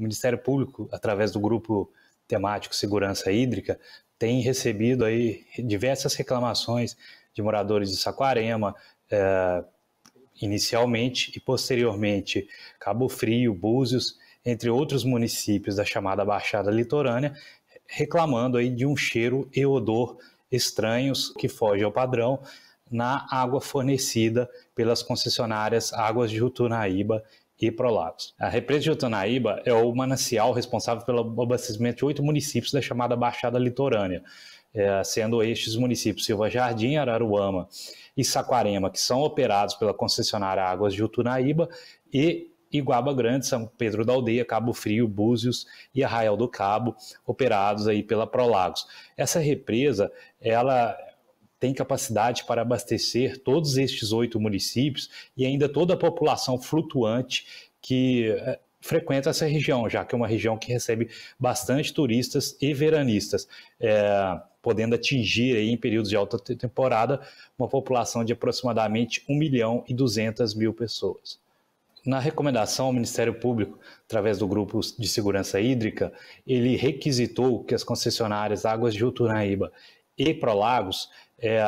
o Ministério Público, através do grupo temático Segurança Hídrica, tem recebido aí diversas reclamações de moradores de Saquarema, eh, inicialmente e posteriormente Cabo Frio, Búzios, entre outros municípios da chamada Baixada Litorânea, reclamando aí de um cheiro e odor estranhos que foge ao padrão na água fornecida pelas concessionárias Águas de Rutunaíba e Prolagos. A represa de Utanaíba é o manancial responsável pelo abastecimento de oito municípios da chamada Baixada Litorânea, eh, sendo estes municípios Silva Jardim, Araruama e Saquarema, que são operados pela concessionária Águas de Utanaíba e Iguaba Grande, São Pedro da Aldeia, Cabo Frio, Búzios e Arraial do Cabo, operados aí pela Prolagos. Essa represa, ela tem capacidade para abastecer todos estes oito municípios e ainda toda a população flutuante que eh, frequenta essa região, já que é uma região que recebe bastante turistas e veranistas, é, podendo atingir aí, em períodos de alta temporada uma população de aproximadamente 1 milhão e 200 mil pessoas. Na recomendação ao Ministério Público, através do Grupo de Segurança Hídrica, ele requisitou que as concessionárias Águas de Uturaíba e Prolagos é,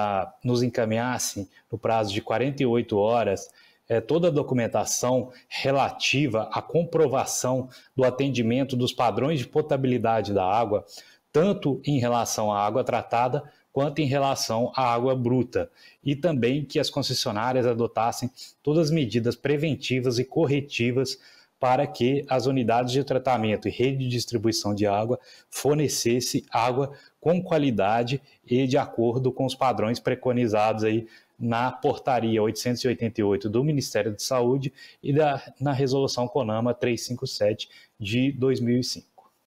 nos encaminhassem, no prazo de 48 horas, é, toda a documentação relativa à comprovação do atendimento dos padrões de potabilidade da água, tanto em relação à água tratada quanto em relação à água bruta, e também que as concessionárias adotassem todas as medidas preventivas e corretivas para que as unidades de tratamento e rede de distribuição de água fornecesse água com qualidade e de acordo com os padrões preconizados aí na portaria 888 do Ministério da Saúde e da, na resolução CONAMA 357 de 2005.